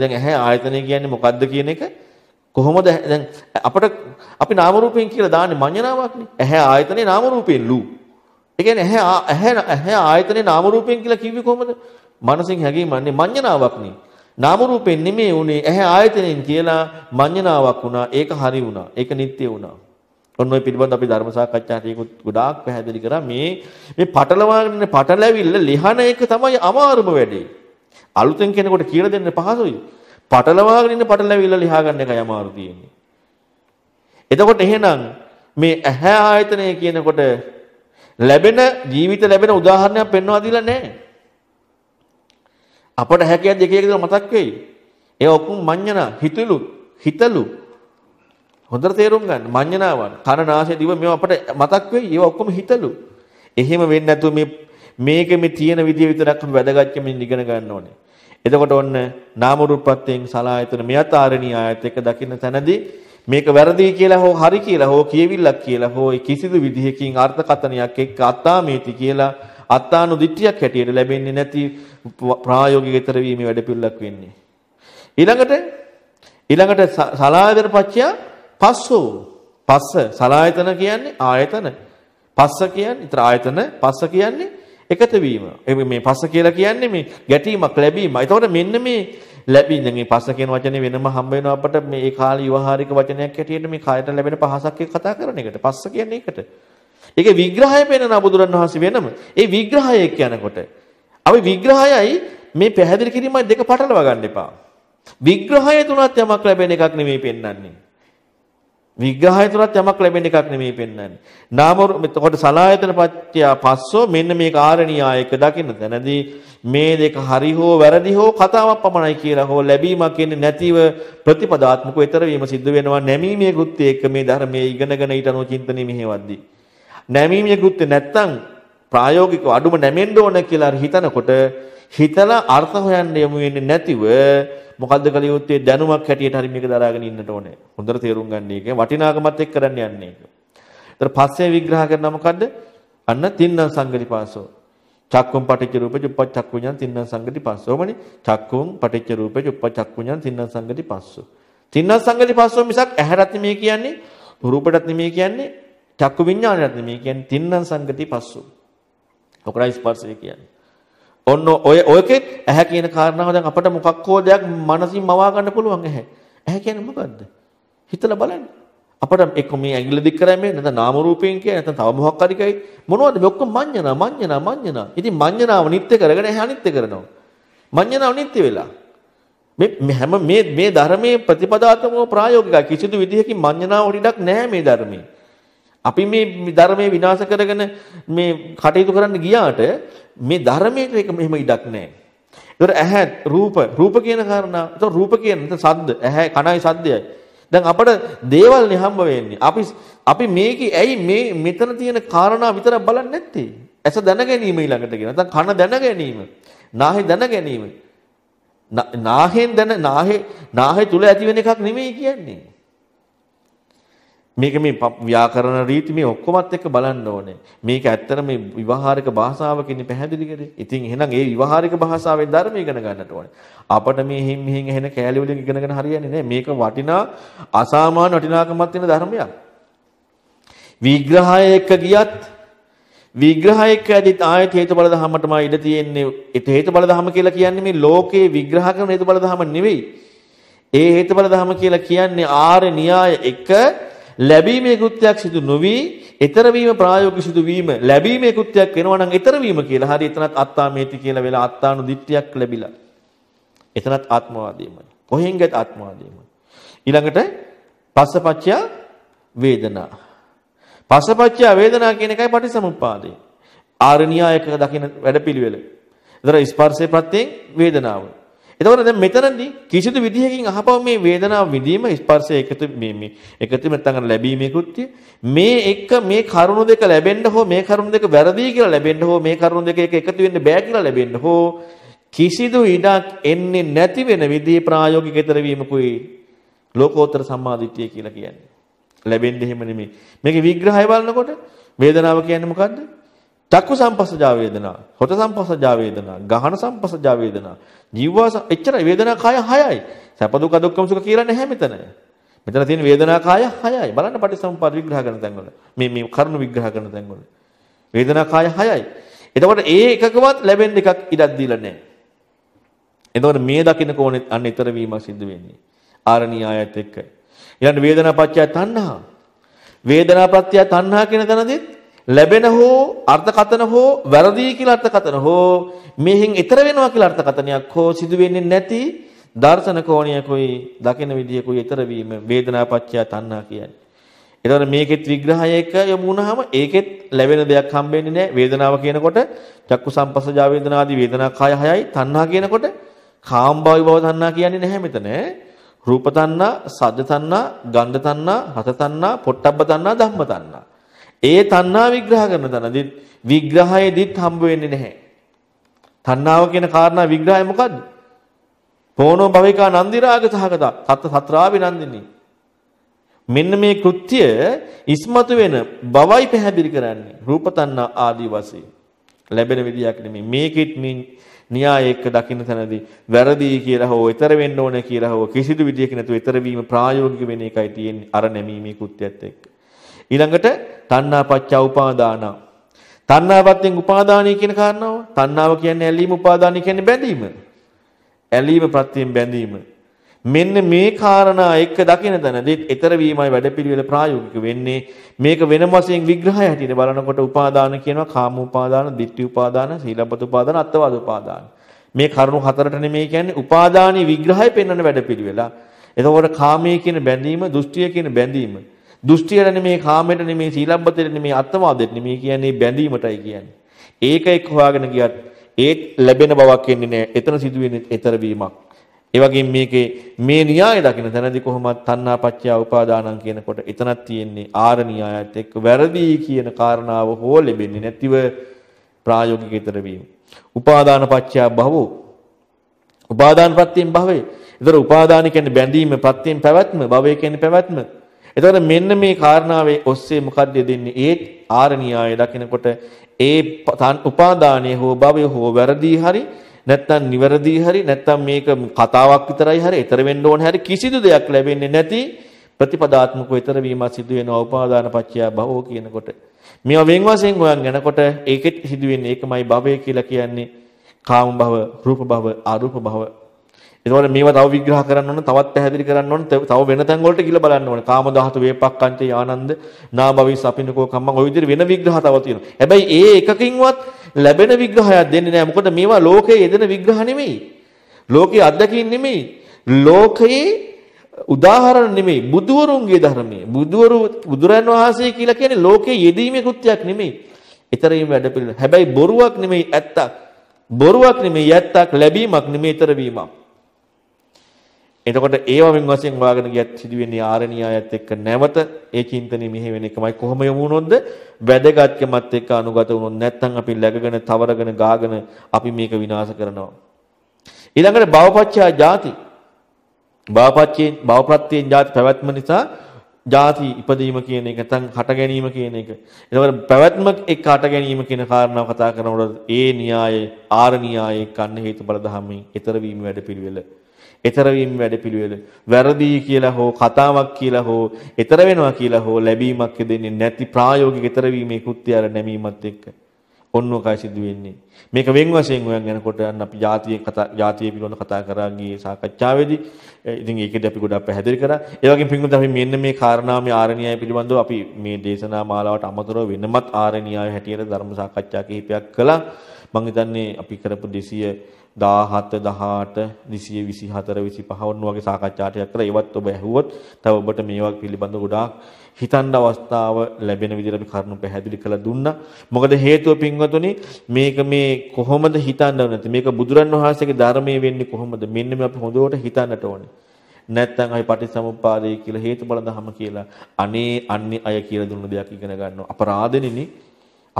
දැන් ඇහැ ආයතනය කියන්නේ මොකද්ද කියන එක කොහොමද දැන් අපිට අපි නාම රූපයෙන් කියලා දාන්නේ මඤ්ඤණාවක්නේ. ඇහැ ආයතනේ නාම රූපයෙන් ලු. ඒ කියන්නේ ඇහැ ඇහැ ඇහැ ආයතනේ නාම රූපයෙන් කියලා කිව්වේ කොහොමද? මනසින් හැඟීමන්නේ මඤ්ඤණාවක්නේ. නාම රූපෙන් නෙමෙයි උනේ ඇහැ ආයතනෙන් කියලා මඤ්ඤණාවක් වුණා. ඒක හරි වුණා. ඒක නිට්ටය වුණා. ඔන්න ඔය පිළිබඳ අපි ධර්ම සාකච්ඡාටියකුත් ගොඩාක් පැහැදිලි කරා මේ මේ පටලවාගෙන පටලැවිල්ල ලිහන එක තමයි අමාරුම වැඩේ. අලුතෙන් කෙනෙකුට කියලා දෙන්න පහසුයි. පටලවාගෙන ඉන්න පටලැවිල්ල ලියා ගන්න එකයි අමාරු තියෙන්නේ. එතකොට එහෙනම් මේ ඇහැ ආයතනය කියනකොට ලැබෙන ජීවිත ලැබෙන උදාහරණයක් පෙන්වා දීලා නැහැ. අපට හැකියක් දෙක එක විතර මතක් වෙයි. ඒ ඔක්කොම මඤ්ඤණා හිතලු හිතලු හොඳට තේරුම් ගන්න මඤ්ඤණාවන් කන නාසය දිව මේවා අපට මතක් වෙයි. ඒවා ඔක්කොම හිතලු. එහෙම වෙන්නේ නැතුව මේ මේක මේ තියෙන විදිය විතරක් වැදගත්කමින් ඉගෙන ගන්න ඕනේ. එතකොට ඔන්න නාම රූපත්වයෙන් සලායතන මෙයත් ආරණී ආයත් එක දකින්න තැනදී මේක වැරදි කියලා හෝ හරි කියලා හෝ කියවිල්ලක් කියලා හෝ කිසිදු විදිහකින් අර්ථකථනයක් එක්ක අත්තාමේති කියලා අත්තානු දිට්ඨියක් හැටියට ලැබෙන්නේ නැති ප්‍රායෝගිකතර වීමේ වැඩපිළිවෙලක් වෙන්නේ. ඊළඟට ඊළඟට සලායතන පත්‍ය පස්සෝ පස්ස සලායතන කියන්නේ ආයතන පස්ස කියන්නේ ඊතර ආයතන පස්ස කියන්නේ එකත වීම. මේ පස්ස කියලා කියන්නේ මේ ගැටීමක් ලැබීම. එතකොට මෙන්න මේ ලැබින්න මේ පස්ස කියන වචනේ වෙනම හම්බ වෙනවා අපට මේ ඒ කාලේ විවහාරික වචනයක් හැටියට මේ කායට ලැබෙන පහසක් එක්ක කතා කරන එකට. පස්ස කියන්නේ ඒකට. ඒකේ විග්‍රහය පේනවා බුදුරණවහන්සේ වෙනම. ඒ විග්‍රහය එක්ක යනකොට අපි විග්‍රහයයි මේ පැහැදිලි කිරීමයි දෙක පටලවා ගන්න එපා. විග්‍රහය තුනත් යමක් ලැබෙන එකක් නෙමෙයි පෙන්වන්නේ. විග්‍රහය තුලත් යමක් ලැබෙන එකක් නෙමෙයි පෙන්වන්නේ. නාම එතකොට සලායතන පත්‍ය පස්සෝ මෙන්න මේ කාරණියායක දකින්න දැනදී මේ දෙක හරි හෝ වැරදි හෝ කතාවක් පමණයි කියලා හෝ ලැබීමක් කියන්නේ නැතිව ප්‍රතිපදාත්මකව ඊතර වීම සිද්ධ වෙනවා නැමීමේ කෘත්‍ය එක්ක මේ ධර්මයේ ඉගෙනගෙන ඊට අනුව චින්තනෙ මෙහෙවද්දී. නැමීමේ කෘත්‍ය නැත්තම් ප්‍රායෝගිකව අඩුම නැමෙන්න ඕන කියලා හිතනකොට හිතලා අර්ථ හොයන්න යමු වෙන්නේ නැතිව මොකද්ද කළ යුත්තේ දැනුමක් හැටියට හරි මේක දරාගෙන ඉන්නට ඕනේ. හොඳට තේරුම් ගන්න එක වටිනාකමත් එක්ක කරන්න යන්නේ ඒක. ඊට පස්සේ විග්‍රහ කරනවා මොකද්ද? අන්න තින්න සංගලිපාසෝ. චක්කුම් පටිච්ච රූපේ උපචක්කුඤ්ඤං තින්න සංගලිපාසෝ. ඔමනේ චක්කුම් පටිච්ච රූපේ උපචක්කුඤ්ඤං තින්න සංගලිපාසෝ. තින්න සංගලිපාසෝ මිසක් ඇහැරත් මේ කියන්නේ රූපටත් නෙමෙයි කියන්නේ චක්කු විඥානයත් නෙමෙයි කියන්නේ තින්න සංගතිපස්සෝ. ඔකරයි ස්පර්ශය කියන්නේ. ඔන්න ඔය ඔයකේ ඇහැ කියන කාරණාව දැන් අපිට මොකක් හෝ දෙයක් මනසින් මවා ගන්න පුළුවන් ඇහැ. ඇහැ කියන්නේ මොකද්ද? හිතලා බලන්න. අපිට එක්ක මේ ඇඟිල්ල දික් කරා මේ නැත්නම් නාම රූපයෙන් කියන නැත්නම් තව මොකක් හරි කයි මොනවද මේ ඔක්කොම මඤ්ඤණා මඤ්ඤණා මඤ්ඤණා. ඉතින් මඤ්ඤණාව නිත්‍ය කරගෙන ඇහැ අනිත්‍ය කරනවා. මඤ්ඤණාව නිත්‍ය වෙලා. මේ හැම මේ මේ ධර්මයේ ප්‍රතිපදාත්මකව ප්‍රායෝගිකයි. කිසිදු විදිහකින් මඤ්ඤණාව හොඩක් නැහැ මේ ධර්මයේ. අපි මේ ධර්මයේ විනාශ කරගෙන මේ කටයුතු කරන්න ගියාට මේ ධර්මයට එක මෙහෙම ඉඩක් නැහැ. ඒතර ඇහැ රූප රූප කියන කාරණා. ඒතර රූප කියන්නේ සද්ද ඇහැ කනයි සද්දයයි. දැන් අපට දේවල් නිහම්බ වෙන්නේ. අපි අපි මේකේ ඇයි මේ මෙතන තියෙන කාරණා විතරක් බලන්නේ නැත්තේ? ඇස දැන ගැනීම ඊළඟට කියන. නැත්නම් කන දැන ගැනීම. නාහේ දැන ගැනීම. නාහෙන් දැන නාහේ නාහේ තුල ඇති වෙන එකක් නෙමෙයි කියන්නේ. මේක මේ ව්‍යාකරණ රීති මේ ඔක්කොමත් එක්ක බලන්න ඕනේ. මේක ඇත්තට මේ විවහාරික භාෂාවකින් පැහැදිලි කරේ. ඉතින් එහෙනම් ඒ විවහාරික භාෂාවෙන් ධර්ම ඉගෙන ගන්නට ඕනේ. අපිට මේ හිම් මෙහෙන් එහෙන කෑලි වලින් ඉගෙනගෙන හරියන්නේ නැහැ. මේක වටිනා අසාමාන්‍ය වටිනාකමක් තියෙන ධර්මයක්. විග්‍රහය එක්ක ගියත් විග්‍රහය එක්ක ඇදිත් ආයත හේතු බල දහම තමයි ඉඩ තියෙන්නේ. ඒ හේතු බල දහම කියලා කියන්නේ මේ ලෝකේ විග්‍රහ කරන හේතු බල දහම නෙවෙයි. ඒ හේතු බල දහම කියලා කියන්නේ ආර්ය න්‍යාය එක ලැබීමේ කෘත්‍යයක් සිදු නොවි ඊතර වීම ප්‍රායෝගික සිදු වීම ලැබීමේ කෘත්‍යයක් වෙනවා නම් ඊතර වීම කියලා. හරි එතනත් අත්තාමේති කියලා වෙලා අත්තානු දිට්ඨියක් ලැබිලා. එතනත් ආත්මවාදීමයි. කොහෙන් ගත් ආත්මවාදීමයි. ඊළඟට පස්සපච්චය වේදනා. පස්සපච්චය වේදනා කියන එකයි පටිසමුප්පාදේ. ආර්ණ්‍යයක දකින්න වැඩපිළිවෙල. ඒතර ස්පර්ශේ ප්‍රත්‍යයෙන් වේදනාව. එතකොට දැන් මෙතනදී කිසිදු විදිහකින් අහපව මේ වේදනාව විඳීම ස්පර්ශය එකතු මේ මේ එකතු නැත්නම් අර ලැබීමේ කෘත්‍ය මේ එක මේ කරුණු දෙක ලැබෙන්න හෝ මේ කරුණු දෙක වැරදි කියලා ලැබෙන්න හෝ මේ කරුණු දෙක එකතු වෙන්න බෑ කියලා ලැබෙන්න හෝ කිසිදු ඉඩක් එන්නේ නැති වෙන විදිහේ ප්‍රායෝගික ඊතර වීමකුයි ලෝකෝත්තර සම්මාදිට්ඨිය කියලා කියන්නේ. ලැබෙන්නේ එහෙම නෙමෙයි. මේකේ විග්‍රහය බලනකොට වේදනාව කියන්නේ මොකද්ද? චක්කු සංපස්සජා වේදනා, හොට සංපස්සජා වේදනා, ගහන සංපස්සජා වේදනා, ජීවා එච්චර වේදනා කාය හයයි. සැප දුක දුක්ඛම සුඛ කියලා නැහැ මෙතන. මෙතන තියෙන වේදනා කාය හයයි. බලන්න පටිසම්පාද විග්‍රහ කරන තැන්වල. මේ මේ කරුණ විග්‍රහ කරන තැන්වල. වේදනා කාය හයයි. එතකොට ඒ එකකවත් ලැබෙන්න එකක් ඉඩක් දීලා නැහැ. එතකොට මේ දකින්න කොහොනේ අන්න ඊතර වීම සිද්ධ වෙන්නේ. ආරණී ආයත් එක්ක. ඊළඟ වේදනා පත්‍ය තණ්හා. වේදනා පත්‍ය තණ්හා කියන තැනදීත් ලැබෙන හෝ අර්ථකතන හෝ වැරදි කියලා අර්ථකතන හෝ මෙහෙන් ඈතර වෙනවා කියලා අර්ථකතනයක් හෝ සිදු වෙන්නේ නැති දර්ශන කෝණයකුයි දකින විදියකුයි ඈතර වීම වේදනාපච්චය තණ්හා කියන්නේ. ඒතර මේකෙත් විග්‍රහයක යමු වුණාම ඒකෙත් ලැබෙන දෙයක් හම්බෙන්නේ නැහැ. වේදනාව කියනකොට චක්කු සම්පස්සජා වේදනාදී වේදනා කාය හයයි තණ්හා කියනකොට කාම්භාවි භව තණ්හා කියන්නේ නැහැ මෙතන. රූප තණ්හා, සද්ද තණ්හා, ගන්ධ තණ්හා, රස තණ්හා, පොට්ටබ්බ තණ්හා, ධම්ම තණ්හා. ඒ තණ්හා විග්‍රහ කරන තැනදිත් විග්‍රහයේදිත් හම්බ වෙන්නේ නැහැ. තණ්හාව කියන කාරණා විග්‍රහය මොකද්ද? පොණෝ භවිකා නන්දි රාග සහගත සත් සත්‍රාවි නන්දිනී. මෙන්න මේ කෘත්‍ය ඉස්මතු වෙන බවයි පැහැදිලි කරන්නේ. රූප තණ්හා ආදී වශයෙන් ලැබෙන විදියක් නෙමෙයි. මේකෙත් මේ න්‍යායයක දකින්න තැනදී වැරදි කියලා හෝ ඊතර වෙන්න ඕනේ කියලා හෝ කිසිදු විදියක නැතුව ඊතර වීම ප්‍රායෝගික වෙන එකයි තියෙන්නේ අර නැමීමේ කෘත්‍යයත් එක්ක. ඊළඟට තණ්හා පච්චා උපාදාන. තණ්හාවත්ෙන් උපාදානය කියන කාරණාව. තණ්හාව කියන්නේ ඇලීම, උපාදානය කියන්නේ බැඳීම. ඇලීම ප්‍රත්‍යයෙන් බැඳීම. මෙන්න මේ කාරණා එක්ක දකින තැනදී ඊතර වීමයි වැඩපිළිවෙල ප්‍රායෝගික වෙන්නේ. මේක වෙනම වශයෙන් විග්‍රහය හැටියට බලනකොට උපාදාන කියනවා කාම උපාදාන, ditthi උපාදාන, සීලබ්බත උපාදාන, අත්වාද උපාදාන. මේ කරුණු හතරට නෙමෙයි කියන්නේ උපාදානී විග්‍රහය පෙන්වන වැඩපිළිවෙල. එතකොට කාමයේ කියන බැඳීම, දෘෂ්ටිය කියන බැඳීම දෘෂ්ටියට නෙමෙයි කාමයට නෙමෙයි සීලබ්බතයට නෙමෙයි අත්වාදයට නෙමෙයි කියන්නේ බැඳීමටයි කියන්නේ. ඒක එක් හොයාගෙන ගියත් ඒත් ලැබෙන බවක් එන්නේ නැහැ. එතන සිදුවෙන්නේ ඊතර වීමක්. ඒ වගේම මේකේ මේ න්‍යාය දකින්න තැනදී කොහොමද තණ්හාපච්චය උපාදානං කියනකොට එතනක් තියෙන්නේ ආර න්‍යායත් එක්ක වැරදි කියන කාරණාව හෝ ලැබෙන්නේ නැතිව ප්‍රායෝගික ඊතර වීම. උපාදානපච්චය භවෝ උපාදාන ප්‍රත්‍යයෙන් භවය. ඒතර උපාදාන කියන්නේ බැඳීම, ප්‍රත්‍යයෙන් පැවැත්ම, භවය කියන්නේ පැවැත්ම. එතකොට මෙන්න මේ කාරණාවේ ඔස්සේ මොකක්ද දෙන්නේ? ඒත් ආරණ්‍යය දකිනකොට ඒ උපාදානය හෝ භවය හෝ වැරදි හරි නැත්නම් නිවැරදි හරි නැත්නම් මේක කතාවක් විතරයි හරි ඊතර වෙන්න ඕන හරි කිසිදු දෙයක් ලැබෙන්නේ නැති ප්‍රතිපදාත්මකව ඊතර වීම සිදු වෙනවා උපාදාන පත්‍ය භවෝ කියනකොට මේවා වෙන් වශයෙන් හොයන් යනකොට ඒකෙත් සිදු වෙන්නේ ඒකමයි භවය කියලා කියන්නේ කාම භව රූප භව අරූප භව එතකොට මේවා තව විග්‍රහ කරන්න ඕන, තවත් පැහැදිලි කරන්න ඕන, තව වෙන තැන් වලට ගිහිල්ලා බලන්න ඕන. කාම ධාතු වේපක්ඛංචේ ආනන්ද නාභවිස් අපිනකෝ කම්මං ඔය විදිහට වෙන විග්‍රහ තව තියෙනවා. හැබැයි ඒ එකකින්වත් ලැබෙන විග්‍රහයක් දෙන්නේ නැහැ. මොකද මේවා ලෝකයේ යෙදෙන විග්‍රහ නෙමෙයි. ලෝකයේ අත්දකින් නෙමෙයි. ලෝකයේ උදාහරණ නෙමෙයි බුදුවරුන්ගේ ධර්මයේ බුදුවරු බුදුරන් වහන්සේ කියලා කියන්නේ ලෝකයේ යෙදීමේ කෘත්‍යයක් නෙමෙයි. ඊතරීම වැඩ පිළිවෙල. හැබැයි බොරුවක් නෙමෙයි ඇත්තක්. බොරුවක් නෙමෙයි ඇත්තක් ලැබීමක් නෙමෙයි ඊතර වීමක්. එතකොට ඒවමින් වශයෙන් හොයාගෙන ගියත් සිදුවෙන්නේ ආරණ්‍යයත් එක්ක නැවත ඒ චින්තනෙ මෙහෙ වෙන එකමයි කොහොම යමු වුණොත්ද වැදගත්කමත් එක්ක අනුගත වුණොත් නැත්නම් අපි läගගෙන තවරගෙන ගාගෙන අපි මේක විනාශ කරනවා ඊළඟට භවපච්චයා ಜಾති භවපච්චයෙන් භවප්‍රත්‍යයෙන් ಜಾති පැවැත්ම නිසා ಜಾති ඉපදීම කියන එක නැත්නම් හට ගැනීම කියන එක එතකොට පැවැත්ම එක්ක හට ගැනීම කියන කාරණාව කතා කරනකොට ඒ න්‍යායේ ආරණ්‍යයේ කන්න හේතු බල ධම්මේ ඊතර වීම වැඩ පිළිවෙල ඊතර වීම වැඩපිළිවෙල වැරදි කියලා හෝ කතාවක් කියලා හෝ ඊතර වෙනවා කියලා හෝ ලැබීමක් දෙන්නේ නැති ප්‍රායෝගික ඊතර වීමේ කෘත්‍යයල නැමීමත් එක්ක ඔන්න ඔකයි සිදු වෙන්නේ. මේක වෙන් වශයෙන් හොයන් යනකොට යන අපි ජාතියේ කතා ජාතිය පිළිබඳව කතා කරා ගියේ සාකච්ඡාවේදී. ඉතින් ඒකෙදී අපි ගොඩක් පැහැදිලි කරා. ඒ වගේම පින්වත් අපි මෙන්න මේ කාරණා මේ ආරණ්‍යය පිළිබඳව අපි මේ දේශනා මාලාවට අමතරව වෙනමත් ආරණ්‍යය හැටියට ධර්ම සාකච්ඡා කිහිපයක් කළා. මම හිතන්නේ අපි කරපු 200 17 18 224 25 වුණ වගේ සාකච්ඡාටයක් කරලා ඒවත් ඔබ ඇහුවොත් තව ඔබට මේවා පිළිබඳව ගොඩාක් හිතන්න අවස්ථාව ලැබෙන විදිහට අපි කරුණු පැහැදිලි කළ දුන්නා. මොකද හේතුව පින්වතුනි මේක මේ කොහොමද හිතන්න නැති මේක බුදුරන් වහන්සේගේ ධර්මයේ වෙන්නේ කොහොමද මෙන්න මේ අපි හොඳට හිතන්නට ඕනේ. නැත්නම් අයි පටිසමුපාදය කියලා හේතුඵල ධම කියලා අනේ අන්නේ අය කියලා දුන්න දෙයක් ඉගෙන ගන්නවා. අපරාධෙනේ නේ.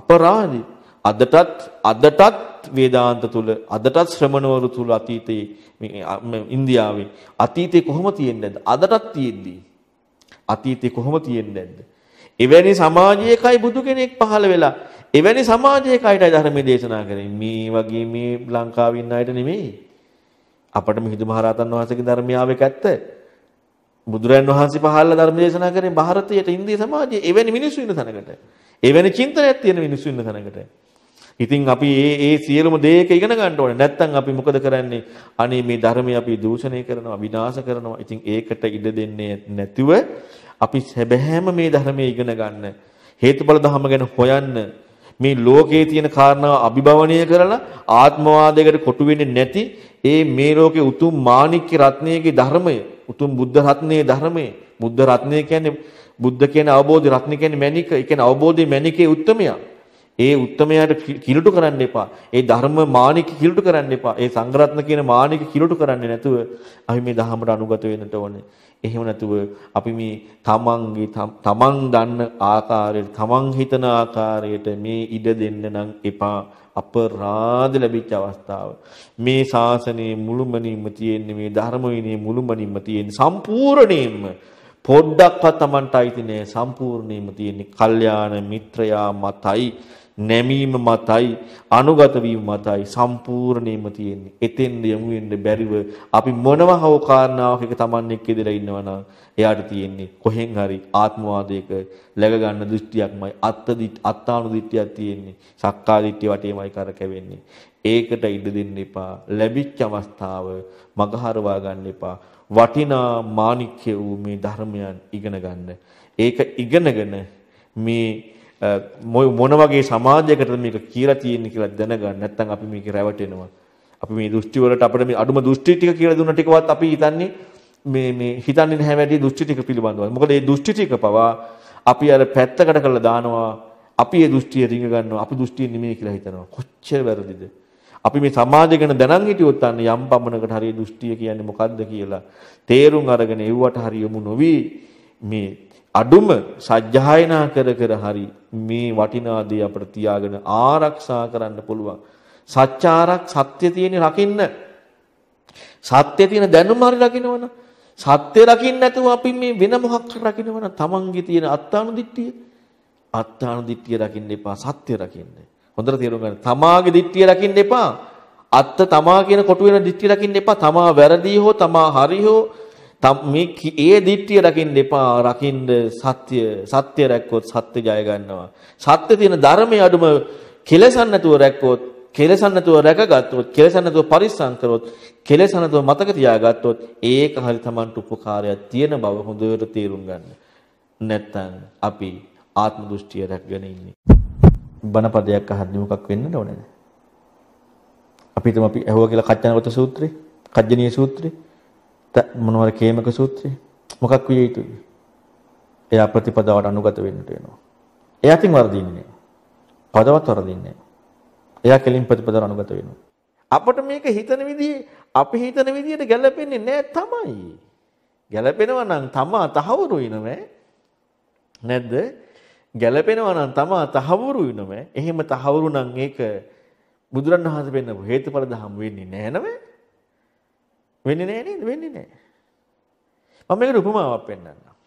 අපරාධේ අදටත් අදටත් වේදාන්ත තුල අදටත් ශ්‍රමණවරු තුල අතීතයේ ඉන්දියාවේ අතීතේ කොහොම තියෙන්නේ නැද්ද අදටත් තියෙද්දී අතීතේ කොහොම තියෙන්නේ නැද්ද එවැනි සමාජයකයි බුදු කෙනෙක් පහළ වෙලා එවැනි සමාජයකයි ධර්මයේ දේශනා කරන්නේ මේ වගේ මේ ලංකාවේ ඉන්න අයට නෙමෙයි අපට මිහිඳු මහරහතන් වහන්සේගේ ධර්මය ආවේ කැත්ත බුදුරන් වහන්සේ පහළ ධර්ම දේශනා කරන්නේ ಭಾರತයේ ඉන්දිය සමාජයේ එවැනි මිනිස්සු ඉන්න තැනකට එවැනි චින්තනයක් තියෙන මිනිස්සු ඉන්න තැනකට ඉතින් අපි ඒ ඒ සියලුම දේක ඉගෙන ගන්න ඕනේ. නැත්තම් අපි මොකද කරන්නේ? අනේ මේ ධර්මය අපි දූෂණය කරනවා, විනාශ කරනවා. ඉතින් ඒකට ඉඩ දෙන්නේ නැතිව අපි සැබෑම මේ ධර්මයේ ඉගෙන ගන්න. හේතුඵල ධම ගැන හොයන්න. මේ ලෝකයේ තියෙන කාරණා අභිභවනය කරලා ආත්මවාදයකට කොටු වෙන්නේ නැති ඒ මේ ලෝකේ උතුම් මාණික්‍ය රත්නයේ ධර්මය, උතුම් බුද්ධ රත්නයේ ධර්මය. බුද්ධ රත්නය කියන්නේ බුද්ධ කියන අවබෝධ රත්නය කියන්නේ මැණික. ඒ කියන්නේ අවබෝධයේ මැණිකේ උත්මයා. ඒ උත්මයාට කිලුට කරන්න එපා. ඒ ධර්ම මානික කිලුට කරන්න එපා. ඒ සංග්‍රහත්න කියන මානික කිලුට කරන්නේ නැතුව අපි මේ ධහමට අනුගත වෙන්නට ඕනේ. එහෙම නැතුව අපි මේ තමන්ගේ තමන් දන්න ආකාරයට තමන් හිතන ආකාරයට මේ ඉඩ දෙන්න නම් එපා. අපරාධ ලැබිච්ච අවස්ථාව. මේ ශාසනයේ මුළුමනින්ම තියෙන්නේ මේ ධර්ම විනයේ මුළුමනින්ම තියෙන්නේ සම්පූර්ණයෙන්ම පොඩ්ඩක්වත් Tamanට අයිති නෑ සම්පූර්ණයෙන්ම තියෙන්නේ කල්යාණ මිත්‍රයා මතයි නැමීම මතයි අනුගත වීම මතයි සම්පූර්ණයෙන්ම තියෙන්නේ. එතෙන්ද යමු වෙන්න බැරිව අපි මොනව හෝ කාරණාවක් එක Taman එක්ක ඉඳලා ඉන්නවනම් එයාට තියෙන්නේ කොහෙන් හරි ආත්මවාදයක läග ගන්න දෘෂ්ටියක්මයි අත්ත අත්තාණු දෘෂ්ටියක් තියෙන්නේ. සක්කා දෘෂ්ටි වටේමයි කර කැවෙන්නේ. ඒකට ඉඩ දෙන්න එපා. ලැබිච්ච අවස්ථාව මගහරවා ගන්න එපා. වටිනා මාණික්‍ය වූ මේ ධර්මයන් ඉගෙන ගන්න. ඒක ඉගෙනගෙන මේ මොන වගේ සමාජයකටද මේක කියලා තියෙන්නේ කියලා දැනගන්න නැත්නම් අපි මේක රැවටෙනවා. අපි මේ දෘෂ්ටි වලට අපිට මේ අඩුම දෘෂ්ටි ටික කියලා දුන්න ටිකවත් අපි හිතන්නේ මේ මේ හිතන්නේ නැහැ වැඩි දෘෂ්ටි ටික පිළිබඳව. මොකද මේ දෘෂ්ටි ටික පවා අපි අර පැත්තකට කරලා දානවා. අපි ඒ දෘෂ්ටිය රිංග ගන්නවා. අපි දෘෂ්ටිය නෙමෙයි කියලා හිතනවා. කොච්චර වැරදිද? අපි මේ සමාජය ගැන දැනන් හිටියොත් අන්න යම් පමණකට හරිය දෘෂ්ටිය කියන්නේ මොකද්ද කියලා තේරුම් අරගෙන එව්වට හරියමු නොවි මේ අඩුම සජ්ජායනා කර කර හරි මේ වටිනා දේ අපිට තියාගෙන ආරක්ෂා කරන්න පුළුවන්. සත්‍යාරක් සත්‍ය තියෙන රකින්න. සත්‍ය තියෙන දැනුම හරි රකින්නවනම් සත්‍ය රකින්න නැතුව අපි මේ වෙන මොහක් රකින්නවනම් තමන්ගේ තියෙන අත්තානුදිත්තිය අත්තානුදිත්තිය රකින්න එපා සත්‍ය රකින්න. හොඳට තේරුම් ගන්න. තමාගේ දිට්ඨිය රකින්න එපා. අත්ත තමා කියන කොටු වෙන දිට්ඨිය රකින්න එපා. තමා වැරදි හෝ තමා හරි හෝ මේ ඒ දිට්ඨිය රකින්න එපා. රකින්න සත්‍ය සත්‍ය රැක්කොත් සත්‍ය ජය ගන්නවා. සත්‍ය තියෙන ධර්මයේ අඩුම කෙලසන් නැතුව රැක්කොත් කෙලසන් නැතුව රැකගත්තොත් කෙලසන් නැතුව පරිස්සම් කරොත් කෙලසන් නැතුව මතක තියාගත්තොත් ඒක හරි Tamanට උපකාරයක් තියෙන බව හොඳට තේරුම් ගන්න. නැත්තම් අපි ආත්ම දෘෂ්ටිය රැකගෙන ඉන්නේ. බණපදයක් අහද්දි මොකක් වෙන්නද ඕනේ? අපි හිතමු අපි ඇහුවා කියලා කච්චනගත සූත්‍රේ, කජ්ජනීය සූත්‍රේ මොනවද කේමක සූත්‍රය? මොකක් විය යුතුද? එයා ප්‍රතිපදාවට අනුගත වෙන්නට වෙනවා. එයා තින් වර්ධින්නේ. පදවත් වර්ධින්නේ. එයා කෙලින් ප්‍රතිපදාවට අනුගත වෙනවා. අපිට මේක හිතන විදිහ අපි හිතන විදිහට ගැළපෙන්නේ නැහැ තමයි. ගැළපෙනවා නම් තමා තහවුරු වෙනවෑ නැද්ද? ගැළපෙනවා නම් තමා තහවුරු වෙනවෑ. එහෙම තහවුරු නම් ඒක බුදුරණවහන්සේ පෙන්නපු හේතුඵල ධම් වෙන්නේ නැහැ නේද? වෙන්නේ නැහැ නේද? වෙන්නේ නැහැ. මම මේකට උපමාවක් පෙන්නන්නම්.